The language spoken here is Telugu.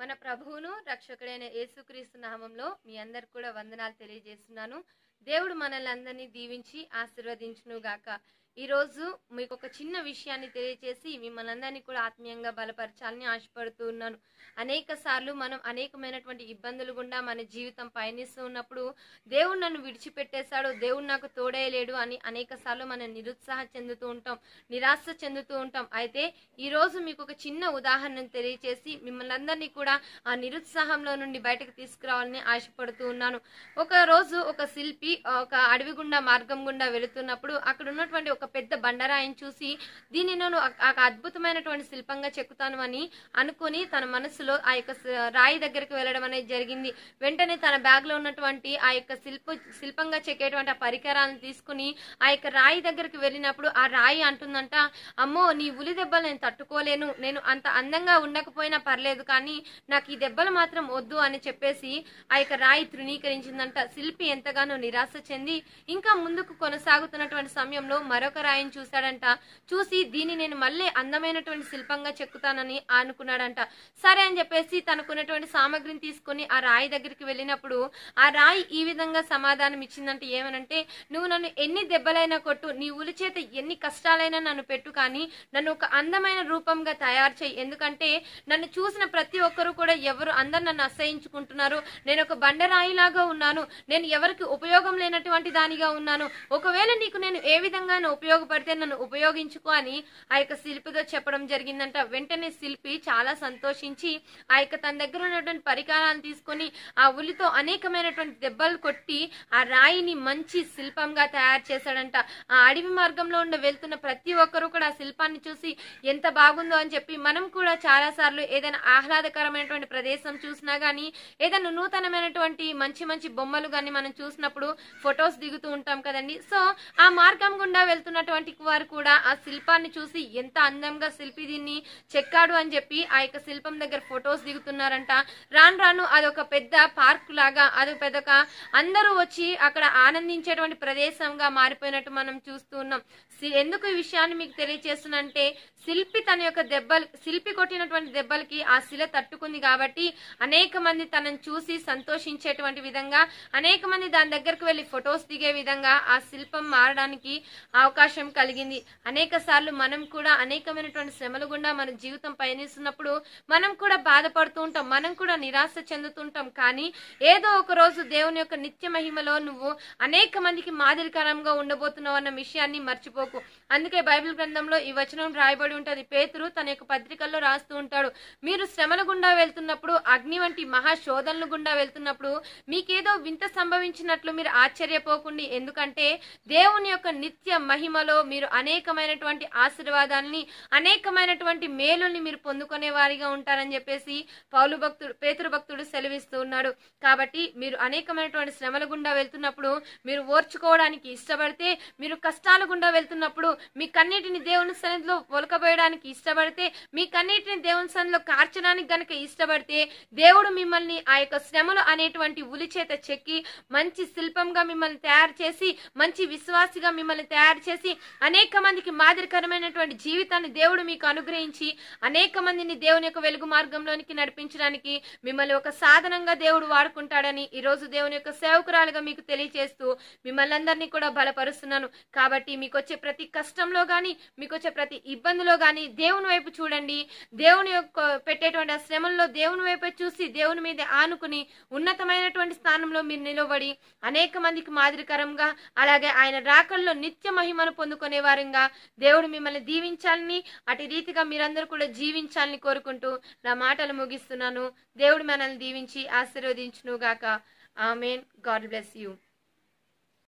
మన ప్రభువును రక్షకుడైన యేసుక్రీస్తు నామంలో మీ అందరు కూడా వందనాలు తెలియజేస్తున్నాను దేవుడు మనల్ని అందరినీ దీవించి ఆశీర్వదించును గాక ఈరోజు మీకు ఒక చిన్న విషయాన్ని తెలియచేసి మిమ్మల్ని అందరినీ కూడా ఆత్మీయంగా బలపరచాలని ఆశపడుతూ ఉన్నాను అనేక సార్లు మనం అనేకమైనటువంటి ఇబ్బందులు గుండా మన జీవితం పయనిస్తూ ఉన్నప్పుడు దేవుడు నన్ను విడిచిపెట్టేశాడు దేవుడు నాకు తోడేయలేడు అని అనేక సార్లు మనం నిరుత్సాహం చెందుతూ ఉంటాం నిరాశ చెందుతూ ఉంటాం అయితే ఈరోజు మీకు ఒక చిన్న ఉదాహరణను తెలియచేసి మిమ్మల్ని అందరినీ కూడా ఆ నిరుత్సాహంలో నుండి బయటకు తీసుకురావాలని ఆశపడుతూ ఉన్నాను ఒక రోజు ఒక శిల్పి ఒక అడవి గుండా మార్గం గుండా వెళుతున్నప్పుడు అక్కడ ఉన్నటువంటి ఒక పెద్ద బండరాయిని చూసి దీన్ని నేను అద్భుతమైనటువంటి శిల్పంగా చెక్కుతాను అని అనుకుని తన మనసులో ఆ యొక్క రాయి దగ్గరికి వెళ్ళడం అనేది జరిగింది వెంటనే తన బ్యాగ్లో ఉన్నటువంటి ఆ యొక్క శిల్ప శిల్పంగా చెక్కేటువంటి ఆ పరికరాలను తీసుకుని ఆ యొక్క రాయి దగ్గరికి వెళ్ళినప్పుడు ఆ రాయి అంటుందంట అమ్మో నీ ఉలి దెబ్బలు నేను తట్టుకోలేను నేను అంత అందంగా ఉండకపోయినా పర్లేదు కానీ నాకు ఈ దెబ్బలు మాత్రం వద్దు అని చెప్పేసి ఆ యొక్క రాయి తృణీకరించిందంట శిల్పి ఎంతగానో నిరాశ చెంది ఇంకా ముందుకు కొనసాగుతున్నటువంటి సమయంలో మరో మరొక రాయిని చూశాడంట చూసి దీన్ని నేను మళ్ళీ అందమైనటువంటి శిల్పంగా చెక్కుతానని అనుకున్నాడంట సరే అని చెప్పేసి తనకున్నటువంటి సామగ్రిని తీసుకుని ఆ రాయి దగ్గరికి వెళ్ళినప్పుడు ఆ రాయి ఈ విధంగా సమాధానం ఇచ్చిందంటే ఏమనంటే నువ్వు నన్ను ఎన్ని దెబ్బలైనా కొట్టు నీ ఉలి చేత ఎన్ని కష్టాలైనా నన్ను పెట్టు కానీ నన్ను ఒక అందమైన రూపంగా తయారు చేయి ఎందుకంటే నన్ను చూసిన ప్రతి ఒక్కరు కూడా ఎవరు అందరు నన్ను అసహించుకుంటున్నారు నేను ఒక బండరాయిలాగా ఉన్నాను నేను ఎవరికి ఉపయోగం లేనటువంటి దానిగా ఉన్నాను ఒకవేళ నీకు నేను ఏ విధంగా ఉపయోగపడితే నన్ను ఉపయోగించుకో అని ఆ యొక్క శిల్పితో చెప్పడం జరిగిందంట వెంటనే శిల్పి చాలా సంతోషించి ఆ యొక్క తన దగ్గర ఉన్నటువంటి పరికరాలను తీసుకొని ఆ ఉలితో అనేకమైనటువంటి దెబ్బలు కొట్టి ఆ రాయిని మంచి శిల్పంగా తయారు చేశాడంట ఆ అడవి మార్గంలో ఉండి వెళ్తున్న ప్రతి ఒక్కరూ కూడా ఆ శిల్పాన్ని చూసి ఎంత బాగుందో అని చెప్పి మనం కూడా సార్లు ఏదైనా ఆహ్లాదకరమైనటువంటి ప్రదేశం చూసినా కానీ ఏదైనా నూతనమైనటువంటి మంచి మంచి బొమ్మలు కానీ మనం చూసినప్పుడు ఫొటోస్ దిగుతూ ఉంటాం కదండి సో ఆ మార్గం గుండా వెళ్తున్న చేస్తున్నటువంటి వారు కూడా ఆ శిల్పాన్ని చూసి ఎంత అందంగా శిల్పి దీన్ని చెక్కాడు అని చెప్పి ఆ యొక్క శిల్పం దగ్గర ఫొటోస్ దిగుతున్నారంట రాను రాను అదొక పెద్ద పార్క్ లాగా అది పెద్ద అందరూ వచ్చి అక్కడ ఆనందించేటువంటి ప్రదేశంగా మారిపోయినట్టు మనం చూస్తూ ఉన్నాం ఎందుకు ఈ విషయాన్ని మీకు తెలియజేస్తున్నంటే శిల్పి తన యొక్క దెబ్బలు శిల్పి కొట్టినటువంటి దెబ్బలకి ఆ శిల తట్టుకుంది కాబట్టి అనేక మంది తనను చూసి సంతోషించేటువంటి విధంగా అనేక మంది దాని దగ్గరకు వెళ్లి ఫొటోస్ దిగే విధంగా ఆ శిల్పం మారడానికి ఆ ఒక అవకాశం కలిగింది అనేక సార్లు మనం కూడా అనేకమైనటువంటి శ్రమల గుండా మన జీవితం పయనిస్తున్నప్పుడు మనం కూడా బాధపడుతూ ఉంటాం మనం కూడా నిరాశ చెందుతుంటాం కానీ ఏదో ఒక రోజు దేవుని యొక్క నిత్య మహిమలో నువ్వు అనేక మందికి మాదిరికరంగా ఉండబోతున్నావు అన్న విషయాన్ని మర్చిపోకు అందుకే బైబిల్ గ్రంథంలో ఈ వచనం రాయబడి ఉంటుంది పేతురు తన యొక్క పత్రికల్లో రాస్తూ ఉంటాడు మీరు శ్రమల గుండా వెళ్తున్నప్పుడు అగ్ని వంటి మహాశోధనల గుండా వెళ్తున్నప్పుడు మీకేదో వింత సంభవించినట్లు మీరు ఆశ్చర్యపోకండి ఎందుకంటే దేవుని యొక్క నిత్య మహిమ మహిమలో మీరు అనేకమైనటువంటి ఆశీర్వాదాలని అనేకమైనటువంటి మేలుల్ని మీరు పొందుకునే వారిగా ఉంటారని చెప్పేసి పౌలు భక్తుడు పేతురు భక్తుడు సెలవిస్తూ ఉన్నాడు కాబట్టి మీరు అనేకమైనటువంటి శ్రమల గుండా వెళ్తున్నప్పుడు మీరు ఓర్చుకోవడానికి ఇష్టపడితే మీరు కష్టాల గుండా వెళ్తున్నప్పుడు మీ కన్నీటిని దేవుని సన్నిధిలో ఒలకబోయడానికి ఇష్టపడితే మీ కన్నీటిని దేవుని సన్నిధిలో కార్చడానికి గనక ఇష్టపడితే దేవుడు మిమ్మల్ని ఆ యొక్క శ్రమలు అనేటువంటి ఉలి చేత చెక్కి మంచి శిల్పంగా మిమ్మల్ని తయారు చేసి మంచి విశ్వాసిగా మిమ్మల్ని తయారు చేసి చేసి అనేక మందికి మాదిరికరమైనటువంటి జీవితాన్ని దేవుడు మీకు అనుగ్రహించి అనేక మందిని దేవుని యొక్క వెలుగు మార్గంలోనికి నడిపించడానికి మిమ్మల్ని ఒక సాధనంగా దేవుడు వాడుకుంటాడని ఈ రోజు దేవుని యొక్క సేవకురాలుగా మీకు తెలియజేస్తూ మిమ్మల్ని అందరినీ కూడా బలపరుస్తున్నాను కాబట్టి మీకు వచ్చే ప్రతి కష్టంలో గాని మీకు వచ్చే ప్రతి ఇబ్బందిలో కానీ దేవుని వైపు చూడండి దేవుని యొక్క పెట్టేటువంటి ఆ శ్రమంలో దేవుని వైపే చూసి దేవుని మీద ఆనుకుని ఉన్నతమైనటువంటి స్థానంలో మీరు నిలబడి అనేక మందికి మాదిరికరంగా అలాగే ఆయన రాకల్లో నిత్య మహిమను ఫలితాలు పొందుకునే వారంగా దేవుడు మిమ్మల్ని దీవించాలని అటు రీతిగా మీరందరూ కూడా జీవించాలని కోరుకుంటూ నా మాటలు ముగిస్తున్నాను దేవుడు మనల్ని దీవించి ఆశీర్వదించును గాక ఆమెన్ గాడ్ బ్లెస్ యూ